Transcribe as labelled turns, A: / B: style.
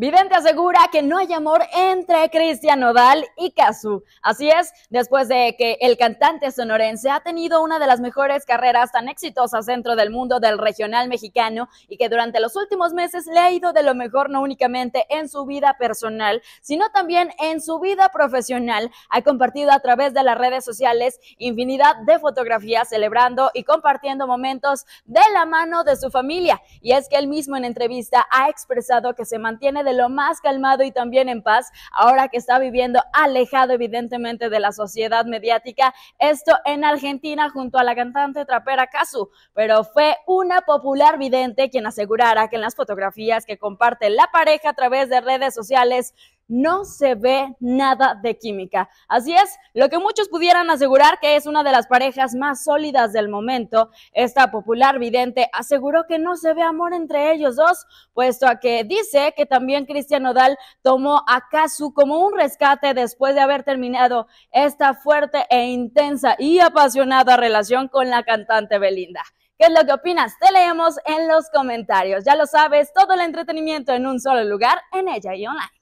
A: Vidente asegura que no hay amor entre Cristian Nodal y Kazu. Así es, después de que el cantante sonorense ha tenido una de las mejores carreras tan exitosas dentro del mundo del regional mexicano y que durante los últimos meses le ha ido de lo mejor no únicamente en su vida personal, sino también en su vida profesional, ha compartido a través de las redes sociales infinidad de fotografías celebrando y compartiendo momentos de la mano de su familia. Y es que él mismo en entrevista ha expresado que se mantiene de lo más calmado y también en paz, ahora que está viviendo alejado evidentemente de la sociedad mediática, esto en Argentina junto a la cantante trapera Casu, pero fue una popular vidente quien asegurara que en las fotografías que comparte la pareja a través de redes sociales no se ve nada de química. Así es, lo que muchos pudieran asegurar que es una de las parejas más sólidas del momento, esta popular vidente aseguró que no se ve amor entre ellos dos, puesto a que dice que también Cristian Nodal tomó a Kazu como un rescate después de haber terminado esta fuerte e intensa y apasionada relación con la cantante Belinda. ¿Qué es lo que opinas? Te leemos en los comentarios. Ya lo sabes, todo el entretenimiento en un solo lugar, en ella y online.